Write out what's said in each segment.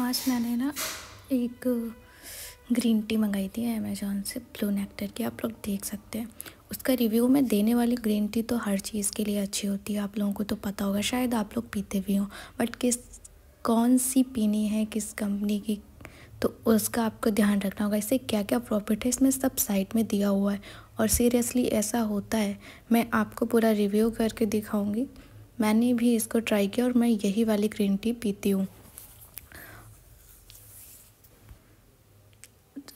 आज मैंने ना एक ग्रीन टी मंगाई थी अमेज़ोन से ब्लू नेक्टर की आप लोग देख सकते हैं उसका रिव्यू मैं देने वाली ग्रीन टी तो हर चीज़ के लिए अच्छी होती है आप लोगों को तो पता होगा शायद आप लोग पीते भी हों बट किस कौन सी पीनी है किस कंपनी की तो उसका आपको ध्यान रखना होगा इससे क्या क्या प्रॉफिट है इसमें सब साइट में दिया हुआ है और सीरियसली ऐसा होता है मैं आपको पूरा रिव्यू करके दिखाऊंगी मैंने भी इसको ट्राई किया और मैं यही वाली ग्रीन टी पीती हूँ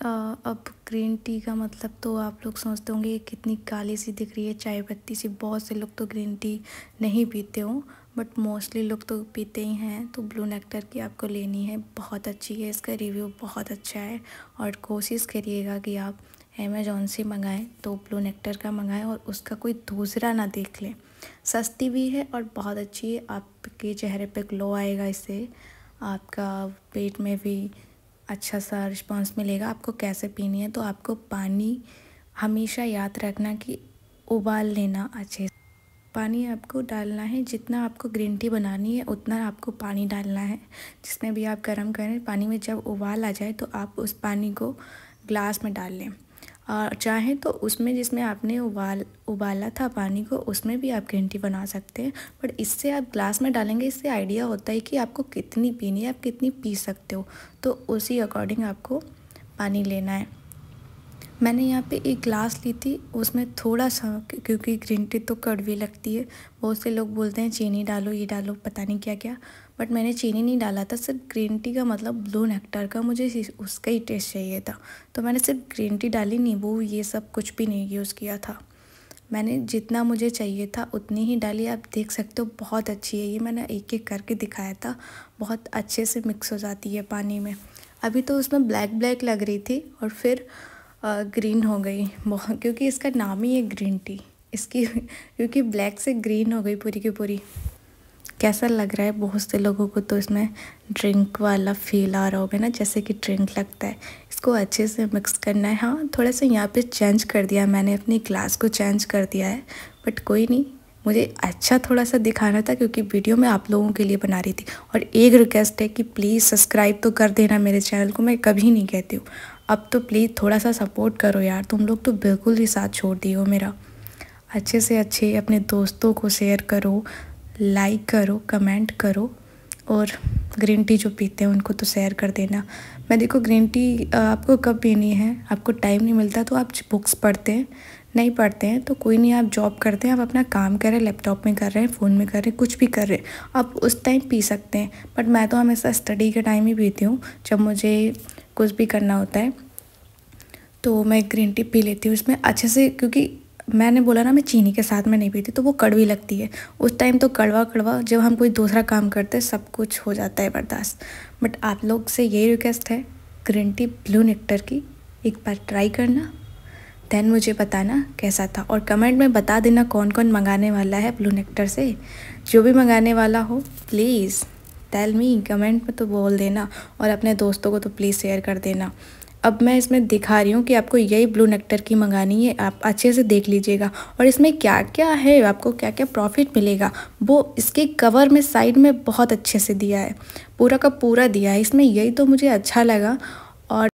अब ग्रीन टी का मतलब तो आप लोग सोचते होंगे ये कितनी काली सी दिख रही है चाय पत्ती सी बहुत से लोग तो ग्रीन टी नहीं पीते हो बट मोस्टली लोग तो पीते ही हैं तो ब्लू नेक्टर की आपको लेनी है बहुत अच्छी है इसका रिव्यू बहुत अच्छा है और कोशिश करिएगा कि आप अमेजोन से मंगाएं तो ब्लू नेक्टर का मंगाएं और उसका कोई दूसरा ना देख लें सस्ती भी है और बहुत अच्छी है आपके चेहरे पे ग्लो आएगा इससे आपका पेट में भी अच्छा सा रिस्पॉन्स मिलेगा आपको कैसे पीनी है तो आपको पानी हमेशा याद रखना कि उबाल लेना अच्छे से पानी आपको डालना है जितना आपको ग्रीन टी बनानी है उतना आपको पानी डालना है जिसमें भी आप गर्म करें पानी में जब उबाल आ जाए तो आप उस पानी को ग्लास में डाल लें और चाहें तो उसमें जिसमें आपने उबाल उबाला था पानी को उसमें भी आप घंटी बना सकते हैं बट इससे आप ग्लास में डालेंगे इससे आइडिया होता है कि आपको कितनी पीनी है आप कितनी पी सकते हो तो उसी अकॉर्डिंग आपको पानी लेना है मैंने यहाँ पे एक ग्लास ली थी उसमें थोड़ा सा क्योंकि ग्रीन टी तो कड़वी लगती है बहुत से लोग बोलते हैं चीनी डालो ये डालो पता नहीं क्या क्या बट मैंने चीनी नहीं डाला था सिर्फ ग्रीन टी का मतलब ब्लू नेक्टर का मुझे उसका ही टेस्ट चाहिए था तो मैंने सिर्फ ग्रीन टी डाली नींबू ये सब कुछ भी नहीं यूज़ किया था मैंने जितना मुझे चाहिए था उतनी ही डाली आप देख सकते हो बहुत अच्छी है ये मैंने एक एक करके दिखाया था बहुत अच्छे से मिक्स हो जाती है पानी में अभी तो उसमें ब्लैक ब्लैक लग रही थी और फिर ग्रीन हो गई बहुत क्योंकि इसका नाम ही है ग्रीन टी इसकी क्योंकि ब्लैक से ग्रीन हो गई पूरी की पूरी कैसा लग रहा है बहुत से लोगों को तो इसमें ड्रिंक वाला फील आ रहा होगा ना जैसे कि ड्रिंक लगता है इसको अच्छे से मिक्स करना है हाँ थोड़ा सा यहाँ पे चेंज कर दिया मैंने अपनी ग्लास को चेंज कर दिया है बट कोई नहीं मुझे अच्छा थोड़ा सा दिखाना था क्योंकि वीडियो मैं आप लोगों के लिए बना रही थी और एक रिक्वेस्ट है कि प्लीज़ सब्सक्राइब तो कर देना मेरे चैनल को मैं कभी नहीं कहती हूँ अब तो प्लीज़ थोड़ा सा सपोर्ट करो यार तुम लोग तो बिल्कुल ही साथ छोड़ दिए हो मेरा अच्छे से अच्छे अपने दोस्तों को शेयर करो लाइक करो कमेंट करो और ग्रीन टी जो पीते हैं उनको तो शेयर कर देना मैं देखो ग्रीन टी आपको कब पीनी है आपको टाइम नहीं मिलता तो आप बुक्स पढ़ते हैं नहीं पढ़ते हैं तो कोई नहीं आप जॉब करते हैं आप अपना काम कर रहे हैं लैपटॉप में कर रहे हैं फ़ोन में कर रहे हैं कुछ भी कर रहे हैं आप उस टाइम पी सकते हैं बट मैं तो हमेशा स्टडी के टाइम ही पीती हूँ जब मुझे कुछ भी करना होता है तो मैं ग्रीन टी पी लेती हूँ उसमें अच्छे से क्योंकि मैंने बोला ना मैं चीनी के साथ में नहीं पीती तो वो कड़वी लगती है उस टाइम तो कड़वा कड़वा जब हम कोई दूसरा काम करते सब कुछ हो जाता है बर्दाश्त बट आप लोग से यही रिक्वेस्ट है ग्रीन टी ब्लू नेक्टर की एक बार ट्राई करना देन मुझे बताना कैसा था और कमेंट में बता देना कौन कौन मंगाने वाला है ब्लू नेक्टर से जो भी मंगाने वाला हो प्लीज़ टेल मी कमेंट में तो बोल देना और अपने दोस्तों को तो प्लीज़ शेयर कर देना अब मैं इसमें दिखा रही हूँ कि आपको यही ब्लू नेक्टर की मंगानी है आप अच्छे से देख लीजिएगा और इसमें क्या क्या है आपको क्या क्या प्रॉफिट मिलेगा वो इसके कवर में साइड में बहुत अच्छे से दिया है पूरा का पूरा दिया है इसमें यही तो मुझे अच्छा लगा और